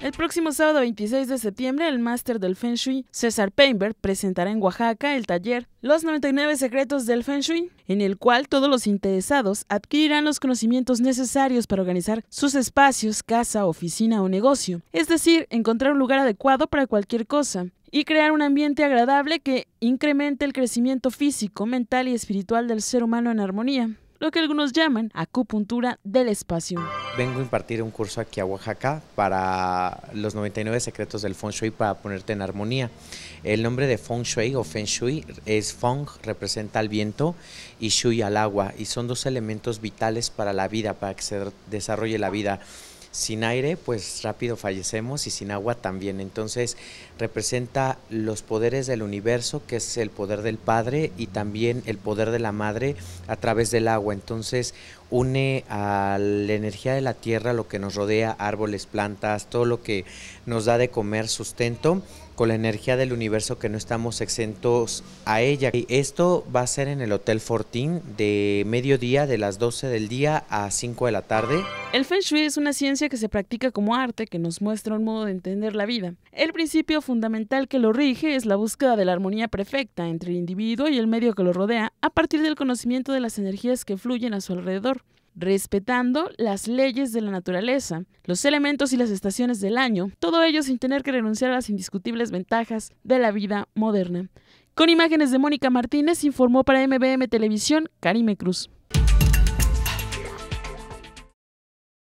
El próximo sábado 26 de septiembre, el máster del Feng Shui, César Painberg, presentará en Oaxaca el taller Los 99 secretos del Feng Shui, en el cual todos los interesados adquirirán los conocimientos necesarios para organizar sus espacios, casa, oficina o negocio, es decir, encontrar un lugar adecuado para cualquier cosa y crear un ambiente agradable que incremente el crecimiento físico, mental y espiritual del ser humano en armonía lo que algunos llaman acupuntura del espacio. Vengo a impartir un curso aquí a Oaxaca para los 99 secretos del feng shui para ponerte en armonía. El nombre de feng shui o feng shui es feng, representa al viento, y shui al agua, y son dos elementos vitales para la vida, para que se desarrolle la vida. Sin aire, pues rápido fallecemos y sin agua también. Entonces representa los poderes del universo, que es el poder del Padre y también el poder de la Madre a través del agua. Entonces une a la energía de la tierra, lo que nos rodea, árboles, plantas, todo lo que nos da de comer, sustento con la energía del universo que no estamos exentos a ella. Y Esto va a ser en el Hotel Fortín de mediodía de las 12 del día a 5 de la tarde. El Feng Shui es una ciencia que se practica como arte que nos muestra un modo de entender la vida. El principio fundamental que lo rige es la búsqueda de la armonía perfecta entre el individuo y el medio que lo rodea a partir del conocimiento de las energías que fluyen a su alrededor respetando las leyes de la naturaleza, los elementos y las estaciones del año, todo ello sin tener que renunciar a las indiscutibles ventajas de la vida moderna. Con imágenes de Mónica Martínez, informó para MBM Televisión Karime Cruz.